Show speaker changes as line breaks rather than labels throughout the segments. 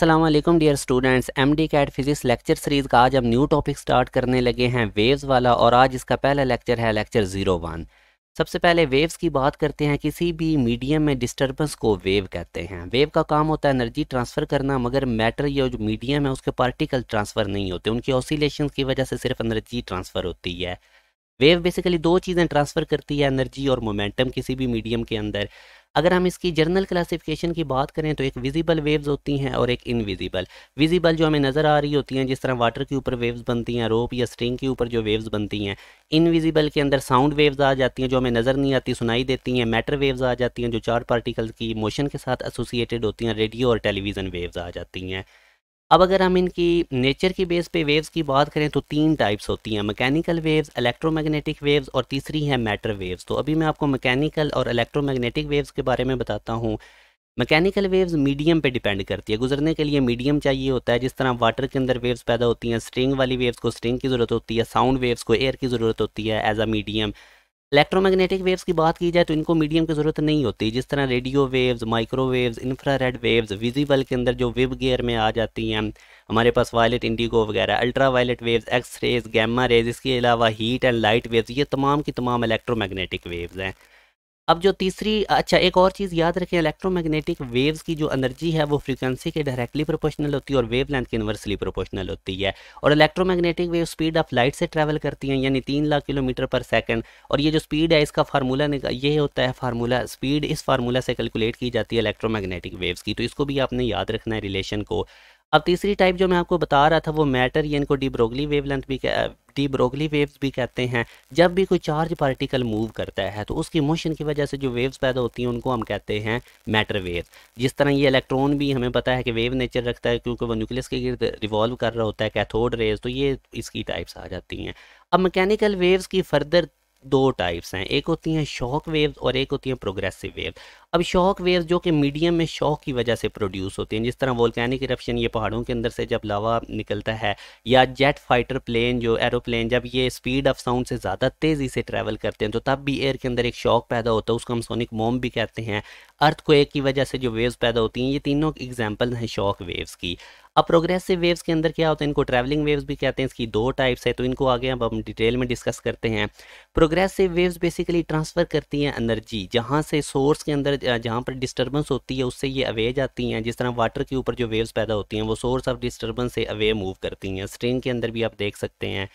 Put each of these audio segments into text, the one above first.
Aslam dear students M D CAT physics lecture series का आज हम न्यू टॉपिक स्टार्ट करने लगे हैं वेव्स वाला और आज इसका पहला लेक्चर है लेक्चर ज़ीरो वन सबसे पहले वेव्स की बात करते हैं किसी भी मीडियम में डिस्टर्बेंस को वेव कहते हैं वेव का काम होता है एनर्जी ट्रांसफ़र करना मगर मैटर या जो मीडियम है उसके पार्टिकल ट्रांसफ़र नहीं होते उनकी ऑसिलेशन की वजह से सिर्फ एनर्जी ट्रांसफ़र होती है वेव बेसिकली दो चीज़ें ट्रांसफ़र करती है एनर्जी और मोमेंटम किसी भी मीडियम के अंदर अगर हम इसकी जनरल क्लासिफिकेशन की बात करें तो एक विजिबल वेव्स होती हैं और एक इनविजिबल विजिबल जो हमें नज़र आ रही होती हैं जिस तरह वाटर के ऊपर वेव्स बनती हैं रोप या स्ट्रिंग के ऊपर जो वेव्स बनती हैं इनविजिबल के अंदर साउंड वेव्स आ जाती हैं जो हमें नज़र नहीं आती सुनाई देती हैं मैटर वेव्स आ जाती हैं जो चार पार्टिकल की मोशन के साथ एसोसिएटेड होती हैं रेडियो और टेलीविज़न वेव्स आ जाती हैं अब अगर हम इनकी नेचर की बेस पे वेव्स की बात करें तो तीन टाइप्स होती हैं मैकेनिकल वेव्स इलेक्ट्रोमैग्नेटिक वेव्स और तीसरी है मैटर वेव्स तो अभी मैं आपको मैकेनिकल और इलेक्ट्रोमैग्नेटिक वेव्स के बारे में बताता हूँ मैकेनिकल वेव्स मीडियम पे डिपेंड करती है गुजरने के लिए मीडियम चाहिए होता है जिस तरह वाटर के अंदर वेव्स पैदा होती हैं स्ट्रिंग वाली वेव्स को स्ट्रिंग की ज़रूरत होती है साउंड वेव्स को एयर की ज़रूरत होती है as a medium electromagnetic waves की बात की जाए तो इनको मीडियम की ज़रूरत नहीं होती जिस तरह radio waves microwaves infrared waves visible के अंदर जो विब गेयर में आ जाती हैं हमारे पास वायलेट इंडिगो वगैरह ultra violet waves X rays gamma rays इसके अलावा हीट एंड लाइट वेव्स ये तमाम की तमाम इलेक्ट्रोमैग्नेटिक वेव्स हैं अब जो तीसरी अच्छा एक और चीज़ याद रखें इलेक्ट्रोमैग्नेटिक वेव्स की जो एनर्जी है वो फ्रीक्वेंसी के डायरेक्टली प्रोपोर्शनल होती है और वेव लेंथ के इन्वर्सली प्रोपोर्शनल होती है और electromagnetic wave speed of light से ट्रैवल करती हैं यानी तीन लाख किलोमीटर पर सेकंड और ये जो स्पीड है इसका फार्मूला ये होता है फार्मूला स्पीड इस फार्मूला से कैलकुलेट की जाती है इलेक्ट्रोमैग्नेटिक वेव्स की तो इसको भी आपने याद रखना है रिलेशन को अब तीसरी टाइप जो मैं आपको बता रहा था वो मैटर या इनको डिब्रोगली वेवलेंथ भी डी ब्रोगली वेव्स भी कहते हैं जब भी कोई चार्ज पार्टिकल मूव करता है तो उसकी मोशन की वजह से जो वेव्स पैदा होती हैं उनको हम कहते हैं मैटर वेव जिस तरह ये इलेक्ट्रॉन भी हमें पता है कि वेव नेचर रखता है क्योंकि वो न्यूक्लियस के गिर्द रिवॉल्व कर रहा होता है कैथोड रेज तो ये इसकी टाइप्स आ जाती हैं अब मैकेनिकल वेव्स की फर्दर दो टाइप्स हैं एक होती हैं शॉक वेव्स और एक होती हैं प्रोग्रेसिव वेव अब शॉक वेव्स जो कि मीडियम में शॉक की वजह से प्रोड्यूस होती हैं जिस तरह वोल्केनिक इरप्शन ये पहाड़ों के अंदर से जब लावा निकलता है या जेट फाइटर प्लेन जो एरोप्लेन जब ये स्पीड ऑफ साउंड से ज़्यादा तेज़ी से ट्रैवल करते हैं तो तब भी एयर के अंदर एक शॉक पैदा होता है उसको हम सोनिक मोम भी कहते हैं अर्थ को एक की वजह से जो वेव्स पैदा होती हैं ये तीनों एग्जाम्पल हैं शॉक वेव्स की अब प्रोग्रेसिव वेव्स के अंदर क्या होता है इनको ट्रैवलिंग वेव्स भी कहते हैं इसकी दो टाइप्स है तो इनको आगे अब हम डिटेल में डिस्कस करते हैं प्रोग्रेसिव वेव्स बेसिकली ट्रांसफ़र करती हैं एनर्जी जहाँ से सोर्स के अंदर जहाँ पर डिस्टर्बेंस होती है उससे ये अवे जाती हैं जिस तरह वाटर के ऊपर जो वेव्स पैदा होती हैं वो सोर्स ऑफ डिस्टर्बेंस से अवे मूव करती हैं स्ट्रेन के अंदर भी आप देख सकते हैं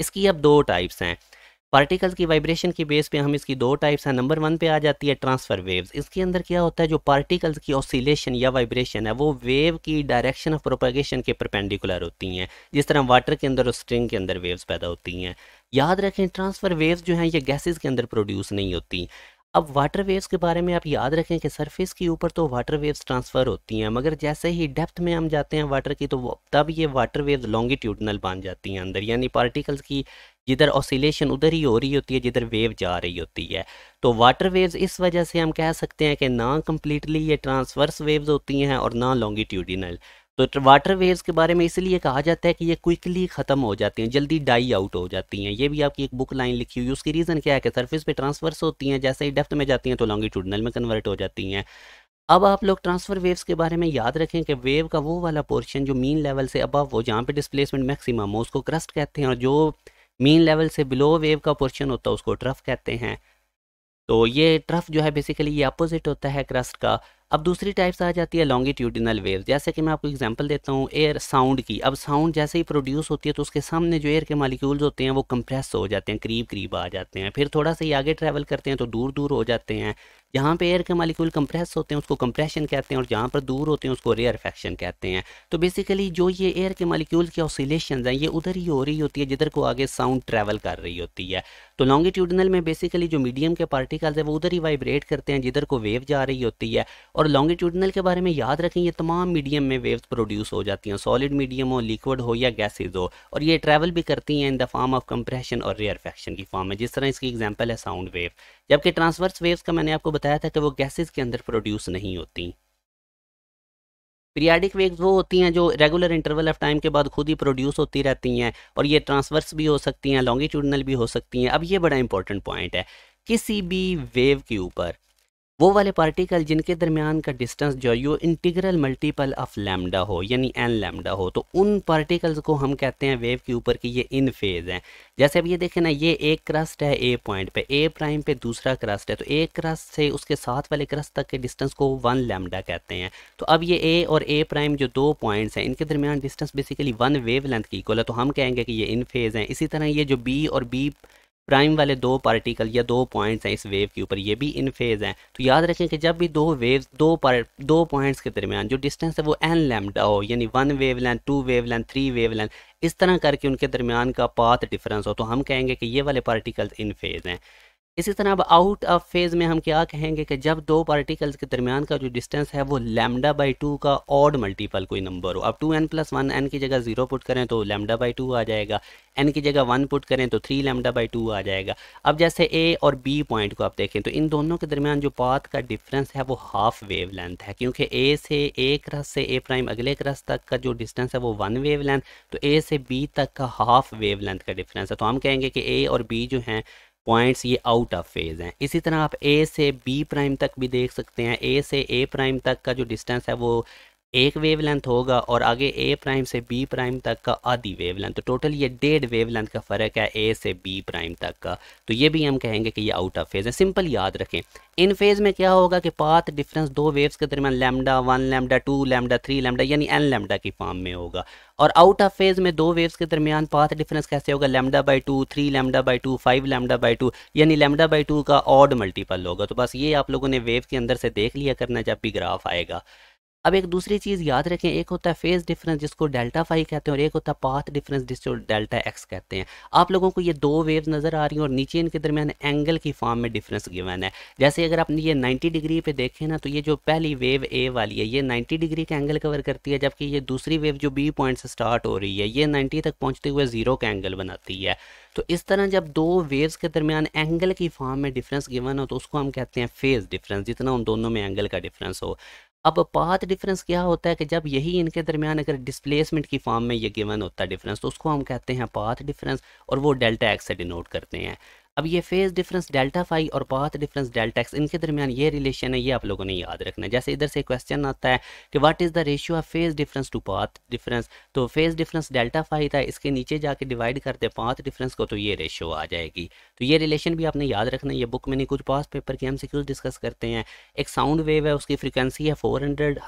इसकी अब दो टाइप्स हैं पार्टिकल की वाइब्रेशन की बेस पे हम इसकी दो टाइप्स हैं नंबर वन पे आ जाती है ट्रांसफर वेव्स इसके अंदर क्या होता है जो पार्टिकल्स की ऑसिलेशन या वाइब्रेशन है वो वेव की डायरेक्शन ऑफ प्रोपेगेशन के परपेंडिकुलर होती हैं जिस तरह वाटर के अंदर और स्ट्रिंग के अंदर वेव्स पैदा होती हैं याद रखें ट्रांसफर वेव्स जो हैं ये गैसेज के अंदर प्रोड्यूस नहीं होती अब वाटर वेव्स के बारे में आप याद रखें कि सरफेस के ऊपर तो वाटर वेव्स ट्रांसफ़र होती हैं मगर जैसे ही डेप्थ में हम जाते हैं वाटर की तो तब ये वाटर वेव्स लॉन्गिट्यूडनल बन जाती हैं अंदर यानी पार्टिकल्स की जिधर ऑसिलेशन उधर ही हो रही होती है जिधर वेव जा रही होती है तो वाटर वेव्स इस वजह से हम कह सकते हैं कि ना कम्प्लीटली ये ट्रांसवर्स वेव्स होती हैं और ना लॉन्गिट्यूडिनल तो वाटर वेव्स के बारे में इसलिए कहा जाता है कि ये क्विकली ख़त्म हो जाती हैं जल्दी डाई आउट हो जाती हैं ये भी आपकी एक बुक लाइन लिखी हुई उसकी रीज़न क्या है कि सर्फिस पे ट्रांसफर्स होती हैं जैसे ही डेफ्थ में जाती हैं तो लॉन्गिट्यूडनल में कन्वर्ट हो जाती हैं अब आप लोग ट्रांसफ़र वेव्स के बारे में याद रखें कि वेव का वो वाला पोर्शन जो मीन लेवल से अबव वो जहाँ पे डिस्प्लेसमेंट मैक्सिमम हो उसको क्रस्ट कहते हैं और जो मीन लेवल से बिलो वेव का पोर्शन होता है उसको ट्रफ कहते हैं तो ये ट्रफ जो है बेसिकली ये अपोजिट होता है क्रस्ट का अब दूसरी टाइप्स आ जाती है लॉन्गिट्यूडिनल वेव जैसे कि मैं आपको एग्जांपल देता हूँ एयर साउंड की अब साउंड जैसे ही प्रोड्यूस होती है तो उसके सामने जो एयर के मालिक्यूल्स होते हैं वो कंप्रेस हो जाते हैं करीब करीब आ जाते हैं फिर थोड़ा सा ही आगे ट्रैवल करते हैं तो दूर दूर हो जाते हैं जहाँ पे एयर के मालिक्यूल कंप्रेस होते हैं उसको कंप्रेशन कहते हैं और जहाँ पर दूर होते हैं उसको रेयर फैक्शन कहते हैं तो बेसिकली जो ये एयर के मालिक्यूल की ऑसिलेशन हैं ये उधर ही हो रही होती है जिधर को आगे साउंड ट्रैवल कर रही होती है तो लॉन्गिट्यूडनल में बेसिकली जो मीडियम के पार्टिकल्स हैं वो उधर ही वाइब्रेट करते हैं जिधर को वेव जा रही होती है और लॉन्गिट्यूडनल के बारे में याद रखें ये तमाम मीडियम में वेव्स प्रोड्यूस हो जाती हैं सॉलिड मीडियम हो लिक्विड हो या गैसेज हो और ये ट्रैवल भी करती हैं in the form of compression और रेयर फैक्शन की फॉर्म में जिस तरह इसकी एग्जाम्पल है साउंड वेव जबकि ट्रांसवर्स वेव्स का मैंने आपको बताया था कि वो गैसेस के अंदर प्रोड्यूस नहीं होती पीरियाडिक वेव्स वो होती हैं जो रेगुलर इंटरवल ऑफ टाइम के बाद खुद ही प्रोड्यूस होती रहती हैं और ये ट्रांसवर्स भी हो सकती हैं लॉन्गिट्यूडनल भी हो सकती हैं अब ये बड़ा इंपॉर्टेंट पॉइंट है किसी भी वेव के ऊपर वो वाले पार्टिकल जिनके दरमियान का डिस्टेंस जो है वो इंटीग्रल मल्टीपल ऑफ लैमडा हो यानी एन लैमडा हो तो उन पार्टिकल्स को हम कहते हैं वेव के ऊपर कि ये इन फेज हैं जैसे अब ये देखें ना ये एक क्रस्ट है ए पॉइंट पे ए प्राइम पे दूसरा क्रस्ट है तो एक क्रस्ट से उसके साथ वाले क्रस्ट तक के डिस्टेंस को वन लैमडा कहते हैं तो अब ये ए और ए प्राइम जो दो पॉइंट्स हैं इनके दरमियान distance basically one wavelength की इक्वल है तो हम कहेंगे कि ये इन फेज हैं इसी तरह ये जो बी और बी प्राइम वाले दो पार्टिकल या दो पॉइंट्स हैं इस वेव के ऊपर ये भी इन फेज़ हैं तो याद रखें कि जब भी दो वेव दो दो पॉइंट्स के दरमियान जो डिस्टेंस है वो एन लैमडा हो यानी one wave length two wave length three wave length इस तरह करके उनके दरमियान का पाथ डिफरेंस हो तो हम कहेंगे कि ये वाले पार्टिकल्स इन फेज़ हैं इसी तरह अब आउट ऑफ फेज में हम क्या कहेंगे कि जब दो पार्टिकल्स के दरमियान का जो डिस्टेंस है वो लैमडा बाई टू का ऑड मल्टीपल कोई नंबर हो अब two n plus one n की जगह जीरो पुट करें तो लैमडा बाई टू आ जाएगा एन की जगह वन पुट करें तो थ्री लैमडा बाई टू आ जाएगा अब जैसे ए और बी पॉइंट को आप देखें तो इन दोनों के दरमियान जो पाथ का डिफरेंस है वो हाफ वेव लेंथ है क्योंकि ए से ए क्रस से ए प्राइम अगले क्रस तक का जो डिस्टेंस है वो वन वेव लेंथ तो ए से बी तक का हाफ वेव लेंथ का डिफरेंस है तो हम कहेंगे कि ए और बी जो हैं पॉइंट्स ये आउट ऑफ फेज हैं इसी तरह आप ए से बी प्राइम तक भी देख सकते हैं ए से ए प्राइम तक का जो डिस्टेंस है वो एक वेवलेंथ होगा और आगे ए प्राइम से बी प्राइम तक का आधी वेवलेंथ तो टोटल ये डेढ़ वेवलेंथ का फ़र्क है ए से बी प्राइम तक का तो ये भी हम कहेंगे कि ये आउट ऑफ फेज़ है सिंपल याद रखें इन फेज़ में क्या होगा कि पाथ डिफरेंस दो वेव्स के दरमियान lambda one lambda two lambda three lambda यानी एन लैमडा की फॉर्म में होगा और आउट ऑफ फेज़ में दो वेव्स के दरमियान पाथ डिफरेंस कैसे होगा lambda by two three lambda by two five lambda by two यानी लैमडा बाई टू का ऑड मल्टीपल होगा तो बस ये आप लोगों ने वेव के अंदर से देख लिया करना जब भी ग्राफ आएगा अब एक दूसरी चीज़ याद रखें एक होता है फेज़ डिफरेंस जिसको डेल्टा फाई कहते हैं और एक होता है पाथ डिफरेंस जिसको डेल्टा एक्स कहते हैं आप लोगों को ये दो वेव्स नज़र आ रही हैं और नीचे इनके दरमियान एंगल की फॉर्म में डिफरेंस गिवन है जैसे अगर आपने ये 90 डिग्री पे देखें ना तो ये जो पहली वेव ए वाली है ये नाइन्टी डिग्री का एंगल कवर करती है जबकि ये दूसरी वेव जो बी पॉइंट से स्टार्ट हो रही है ये नाइन्टी तक पहुँचते हुए जीरो का एंगल बनाती है तो इस तरह जब दो वेव्स के दरमियान एंगल की फॉर्म में डिफरेंस गिवन हो तो उसको हम कहते हैं फेज़ डिफरेंस जितना उन दोनों में एंगल का डिफरेंस हो अब पाथ डिफरेंस क्या होता है कि जब यही इनके दरमियान अगर डिस्प्लेसमेंट की फॉर्म में ये गिवन होता है डिफरेंस तो उसको हम कहते हैं पाथ डिफरेंस और वो डेल्टा एक्स से डिनोट करते हैं अब ये फेज़ डिफरेंस डेल्टा फाई और पाथ डिफरेंस डेल्टा एक्स इनके दरमियान ये रिलेशन है ये आप लोगों ने याद रखना है जैसे इधर से क्वेश्चन आता है कि what is the ratio of phase difference to path difference तो फेज़ डिफरेंस डेल्टा फाई था इसके नीचे जाके डिवाइड करते पाथ डिफरेंस को तो ये रेशियो आ जाएगी तो ये रिलेशन भी आपने याद रखना है ये बुक में नहीं कुछ पास पेपर के हम डिस्कस करते हैं एक साउंड वेव है उसकी फ्रिक्वेंसी है फोर हंड्रेड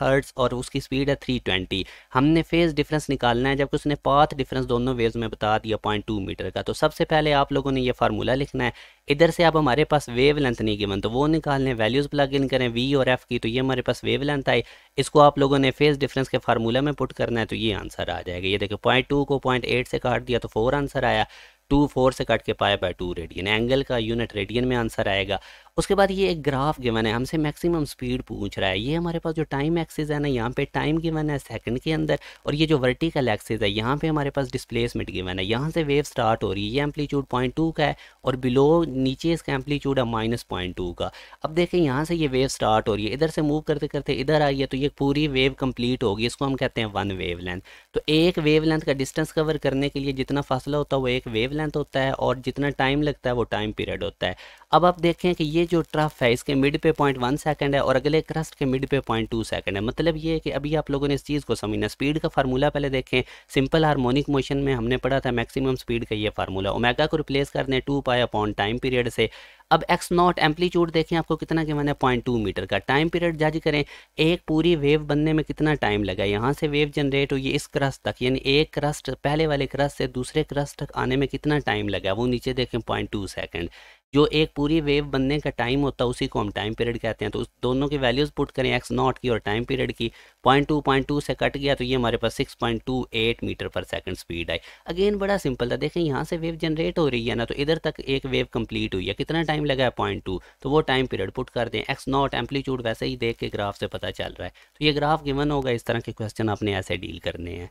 और उसकी स्पीड है थ्री ट्वेंटी हमने फेज़ डिफरेंस निकालना है जबकि उसने पाथ डिफरेंस दोनों वेव में बता दिया पॉइंट टू मीटर का तो सबसे पहले आप लोगों ने यह फार्मूला लिखना देखना है इधर से आप हमारे पास वेव लेंथ नहीं गिवन तो वो निकाल लें वैल्यूज़ प्लग इन करें वी और एफ़ की तो ये हमारे पास वेव लेंथ आई इसको आप लोगों ने फेस डिफरेंस के फार्मूला में पुट करना है तो ये आंसर आ जाएगा ये देखो पॉइंट टू को पॉइंट एट से काट दिया तो फोर आंसर आया टू फोर से काट के pi by two radian angle का यूनिट रेडियन में आंसर आएगा उसके बाद ये एक ग्राफ गिवन है हमसे मैक्सिमम स्पीड पूछ रहा है ये हमारे पास जो टाइम एक्सेस है ना यहाँ पे टाइम गिवन है सेकंड के अंदर और ये जो वर्टिकल एक्सेस है यहाँ पे हमारे पास डिस्प्लेसमेंट गिवन है यहाँ से वेव स्टार्ट हो रही है ये एम्पलीट्यूड पॉइंट टू का है और बिलो नीचे इसका एम्पलीट्यूड है माइनस पॉइंट टू का अब देखें यहाँ से ये वेव स्टार्ट हो रही है इधर से मूव करते करते इधर आई है तो ये पूरी वेव कंप्लीट होगी इसको हम कहते हैं वन वेव लेंथ तो एक वेव लेंथ का डिस्टेंस कवर करने के लिए जितना फासला होता है वो एक वेव लेंथ होता है और जितना टाइम लगता है वो टाइम पीरियड होता है अब आप देखें कि ये जो ट्रफ है इसके मिड पे पॉइंट वन सेकेंड है और अगले क्रस्ट के मिड पे पॉइंट टू सेकेंड है मतलब ये है कि अभी आप लोगों ने इस चीज़ को समझना स्पीड का फार्मूला पहले देखें सिंपल हार्मोनिक मोशन में हमने पढ़ा था मैक्सिमम स्पीड का ये फार्मूला ओमेगा को रिप्लेस कर दें टू पाए अपॉन टाइम पीरियड से अब एक्स नॉट एम्पलीट्यूड देखें आपको कितना के मैंने पॉइंट टू मीटर का टाइम पीरियड जज करें एक पूरी वेव बनने में कितना टाइम लगा यहाँ से वेव जनरेट हुई इस क्रस्ट तक यानी एक क्रस्ट पहले वाले क्रस्ट से दूसरे क्रस्ट तक आने में कितना टाइम लगा वो नीचे देखें पॉइंट टू सेकेंड जो एक पूरी वेव बनने का टाइम होता है उसी को हम टाइम पीरियड कहते हैं तो उस दोनों की वैल्यूज़ पुट करें एक्स नॉट की और टाइम पीरियड की पॉइंट टू पॉइंट टू से कट गया तो ये हमारे पास six point two eight metre per second speed आई अगेन बड़ा सिंपल था देखें यहाँ से वेव जनरेट हो रही है ना तो इधर तक एक वेव कंप्लीट हुई है कितना टाइम लगा है पॉइंट टू तो वो टाइम पीरियड पुट कर दें एक्स नॉट एम्पलीट्यूड वैसे ही देख के ग्राफ से पता चल रहा है तो ये ग्राफ गिवन होगा इस तरह के क्वेश्चन आपने ऐसे डील करने हैं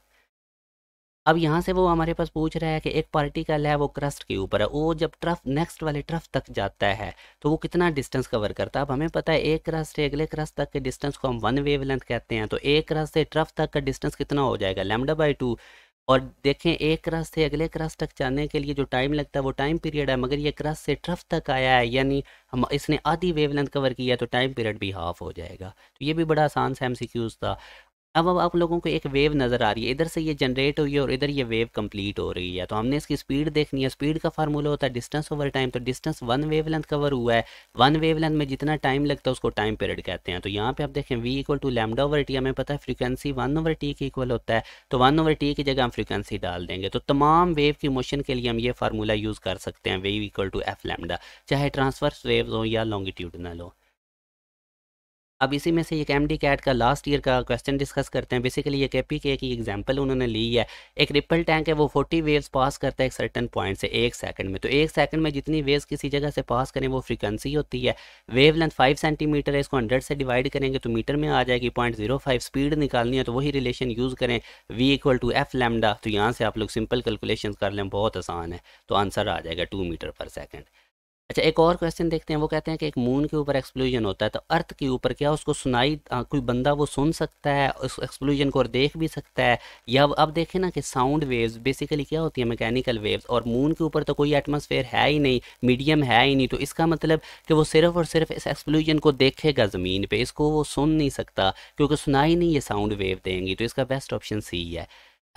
अब यहाँ से वो हमारे पास पूछ रहा है कि एक पार्टिकल है वो क्रस्ट के ऊपर है वो जब ट्रफ नेक्स्ट वाले ट्रफ तक जाता है तो वो कितना डिस्टेंस कवर करता है अब हमें पता है एक क्रस्ट से अगले क्रस्ट तक के डिस्टेंस को हम वन वेव लेंथ कहते हैं तो एक क्रस्ट से ट्रफ तक का डिस्टेंस कितना हो जाएगा लेमडा बाई टू और देखें एक क्रस्ट से अगले क्रस्ट तक जाने के लिए जो टाइम लगता है वो टाइम पीरियड है मगर ये क्रस्ट से ट्रफ तक आया है यानी हम इसने आधी वेवलेंथ कवर किया तो टाइम पीरियड भी हाफ हो जाएगा तो ये भी बड़ा आसान सा एम था अब अब आप लोगों को एक वेव नज़र आ रही है इधर से ये जनरेट हुई है और इधर ये वेव कंप्लीट हो रही है तो हमने इसकी स्पीड देखनी है स्पीड का फार्मूला होता है डिस्टेंस ओवर टाइम तो डिस्टेंस वन वेवलेंथ कवर हुआ है वन वेवलेंथ में जितना टाइम लगता है उसको टाइम पीरियड कहते हैं तो यहाँ पे आप देखें v equal to lambda over t हमें पता है फ्रिक्वेंसी वन ओवर टी के इक्वल होता है तो वन ओवर टी की जगह हम फ्रिक्वेंसी डाल देंगे तो तमाम वेव की मोशन के लिए हम ये फार्मूला यूज़ कर सकते हैं wave equal to f lambda चाहे ट्रांसफर्स वेव हो या लॉन्गिट्यूडनल हो अब इसी में से एक एम डी कैट का लास्ट ईयर का क्वेश्चन डिस्कस करते हैं बेसिकली एक ए पी के की एग्जाम्पल उन्होंने ली है एक रिपल टैंक है वो फोर्टी वेव्स पास करता है एक सर्टन पॉइंट से एक सेकंड में तो एक सेकंड में जितनी वेव्स किसी जगह से पास करें वो फ्रीक्वेंसी होती है वेव लेंथ फाइव सेंटीमीटर है इसको हंड्रेड से डिवाइड करेंगे तो मीटर में आ जाएगी पॉइंट जीरो फाइव स्पीड निकालनी है तो वही रिलेशन यूज़ करें v equal to f lambda तो यहाँ से आप लोग सिंपल कैलकुलेशन कर लें बहुत आसान है तो आंसर आ जाएगा टू मीटर पर सेकेंड अच्छा एक और क्वेश्चन देखते हैं वो कहते हैं कि एक मून के ऊपर एक्सप्लोजन होता है तो अर्थ के ऊपर क्या उसको सुनाई कोई बंदा वो सुन सकता है उस एक्सप्लोजन को और देख भी सकता है या अब देखें ना कि साउंड वेव्स बेसिकली क्या होती है मैकेनिकल वेव्स और मून के ऊपर तो कोई एटमोसफेयर है ही नहीं मीडियम है ही नहीं तो इसका मतलब कि वो सिर्फ और सिर्फ इस एक्सप्लोजन को देखेगा ज़मीन पर इसको वो सुन नहीं सकता क्योंकि सुनाई नहीं ये साउंड वेव देंगी तो इसका बेस्ट ऑप्शन सी है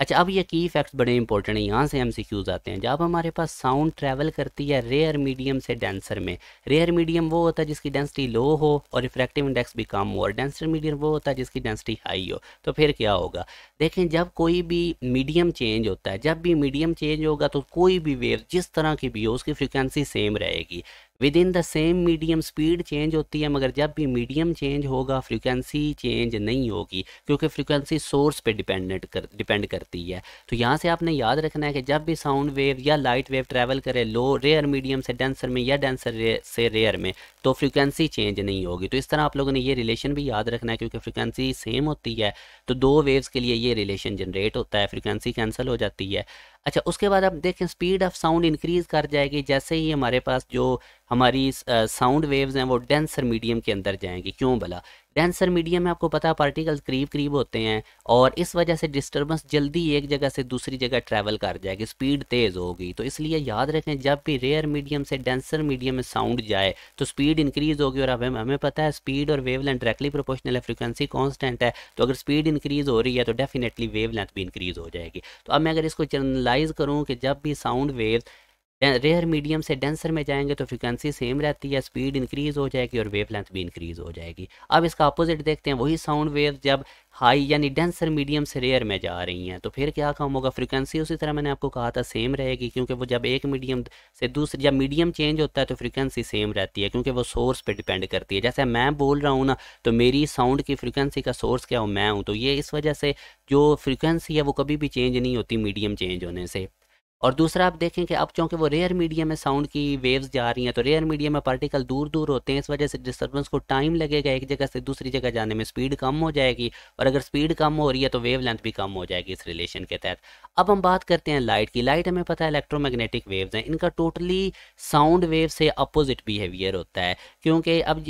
अच्छा अब ये की इफेक्ट्स बड़े इंपॉर्टेंट हैं यहाँ से हम सिक्यूज़ आते हैं जब हमारे पास साउंड ट्रैवल करती है रेयर मीडियम से डेंसर में रेयर मीडियम वो होता है जिसकी डेंसिटी लो हो और रिफ्रैक्टिव इंडेक्स भी कम हो और डेंसर मीडियम वो होता है जिसकी डेंसिटी हाई हो तो फिर क्या होगा देखें जब कोई भी मीडियम चेंज होता है जब भी मीडियम चेंज होगा तो कोई भी वेव जिस तरह की भी हो उसकी फ्रिक्वेंसी सेम रहेगी within the same medium speed change होती है मगर जब भी मीडियम चेंज होगा फ्रीक्वेंसी चेंज नहीं होगी क्योंकि फ्रीक्वेंसी सोर्स पे डिपेंडेंट कर डिपेंड करती है तो यहाँ से आपने याद रखना है कि जब भी साउंड वेव या लाइट वेव ट्रैवल करे लो रेयर मीडियम से डेंसर में या डेंसर रे, से रेयर में तो फ्रीक्वेंसी चेंज नहीं होगी तो इस तरह आप लोगों ने ये रिलेशन भी याद रखना है क्योंकि फ्रीक्वेंसी सेम होती है तो दो वेव्स के लिए ये रिलेशन जनरेट होता है फ्रीक्वेंसी कैंसिल हो जाती है अच्छा उसके बाद आप देखें स्पीड ऑफ साउंड इंक्रीज़ कर जाएगी जैसे ही हमारे पास जो हमारी साउंड वेव्स हैं वो डेंसर मीडियम के अंदर जाएंगी क्यों भला डेंसर मीडियम में आपको पता है पार्टिकल करीब करीब होते हैं और इस वजह से डिस्टर्बेंस जल्दी एक जगह से दूसरी जगह ट्रैवल कर जाएगी स्पीड तेज़ होगी तो इसलिए याद रखें जब भी रेयर मीडियम से डेंसर मीडियम में साउंड जाए तो स्पीड इंक्रीज़ होगी और अब हमें पता है स्पीड और वेव डायरेक्टली प्रोपोर्शनल है फ्रिक्वेंसी कॉन्स्टेंट है तो अगर स्पीड इंक्रीज़ हो रही है तो डेफिनेटली वेव भी इंक्रीज़ हो जाएगी तो अब मैं अगर इसको जर्नलाइज़ करूँ कि जब भी साउंड वेव रेयर मीडियम से डेंसर में जाएंगे तो फ्रिक्वेंसी सेम रहती है स्पीड इंक्रीज़ हो जाएगी और वेव लेंथ भी इंक्रीज़ हो जाएगी अब इसका अपोजिट देखते हैं वही साउंड वेव जब हाई यानी डेंसर मीडियम से रेयर में जा रही हैं तो फिर क्या काम होगा फ्रिक्वेंसी उसी तरह मैंने आपको कहा था सेम रहेगी क्योंकि वो जब एक मीडियम से दूसरे जब मीडियम चेंज होता है तो फ्रिक्वेंसी सेम रहती है क्योंकि वो सोर्स पर डिपेंड करती है जैसे मैं बोल रहा हूँ ना तो मेरी साउंड की फ्रिक्वेंसी का सोर्स क्या हो मैं हूँ तो ये इस वजह से जो फ्रिक्वेंसी है वो कभी भी चेंज नहीं होती मीडियम चेंज होने से और दूसरा आप देखें कि अब चूँकि वो रेयर मीडियम में साउंड की वेव्स जा रही हैं तो रेयर मीडियम में पार्टिकल दूर दूर होते हैं इस वजह से डिस्टर्बेंस को टाइम लगेगा एक जगह से दूसरी जगह जाने में स्पीड कम हो जाएगी और अगर स्पीड कम हो रही है तो वेव लेंथ भी कम हो जाएगी इस रिलेशन के तहत अब हम बात करते हैं लाइट की लाइट हमें पता है इलेक्ट्रोमैग्नेटिक वेव्स हैं इनका टोटली साउंड वेव से अपोजिट बिहेवियर होता है क्योंकि अब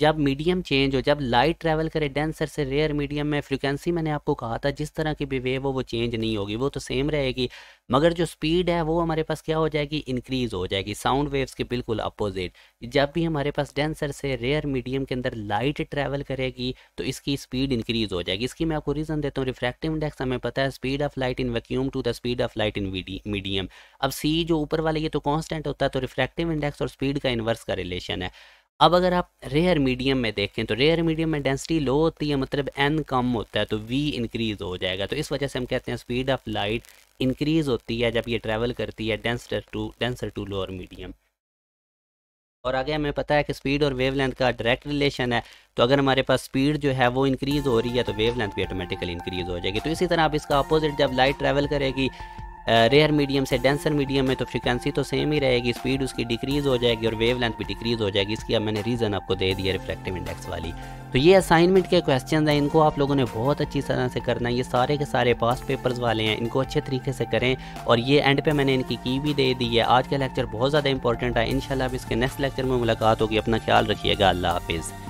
जब मीडियम चेंज हो जब लाइट ट्रैवल करे डेंसर से रेयर मीडियम में फ्रिक्वेंसी मैंने आपको कहा था जिस तरह की भी वेव हो वो चेंज नहीं होगी वो तो सेम रहेगी मगर जो स्पीड स्पीड है वो हमारे पास क्या हो जाएगी इंक्रीज हो जाएगी साउंड वेव्स के बिल्कुल अपोजिट जब भी हमारे पास डेंसर से रेयर मीडियम के अंदर लाइट ट्रैवल करेगी तो इसकी स्पीड इंक्रीज हो जाएगी इसकी मैं आपको रीज़न देता हूँ रिफ्रैक्टिव इंडेक्स हमें पता है speed of light in vacuum to the speed of light in medium अब सी जो ऊपर वाले ये तो कॉन्स्टेंट होता है तो रिफ्रैक्टिव इंडेक्स और स्पीड का इन्वर्स का रिलेशन है अब अगर आप रेयर मीडियम में देखें तो रेयर मीडियम में डेंसिटी लो होती है मतलब एन कम होता है तो वी इंक्रीज हो जाएगा तो इस वजह से हम कहते हैं स्पीड ऑफ लाइट इंक्रीज होती है जब ये ट्रैवल करती है denser to denser to lower medium और आगे हमें पता है कि स्पीड और वेवलेंथ का डायरेक्ट रिलेशन है तो अगर हमारे पास स्पीड जो है वो इंक्रीज़ हो रही है तो वेवलेंथ भी ऑटोमेटिकली इंक्रीज़ हो जाएगी तो इसी तरह आप इसका अपोजिट जब लाइट ट्रैवल करेगी रेयर मीडियम से डेंसर मीडियम में तो फ्रिक्वेंसी तो सेम ही रहेगी स्पीड उसकी डिक्रीज़ हो जाएगी और वेव लेंथ भी डिक्रीज़ हो जाएगी इसकी अब मैंने रीज़न आपको दे दिया रिफ्लेक्टिव इंडेक्स वाली तो ये असाइनमेंट के क्वेश्चन हैं इनको आप लोगों ने बहुत अच्छी तरह से करना है ये सारे के सारे पास्ट पेपर्स वाले हैं इनको अच्छे तरीके से करें और ये एंड पे मैंने इनकी की भी दे दी है आज का लेक्चर बहुत ज़्यादा इंपॉर्टेंट है इन अब इसके नेक्स्ट लेक्चर में मुलाकात होगी अपना ख्याल रखिएगा अल्लाह हाफिज़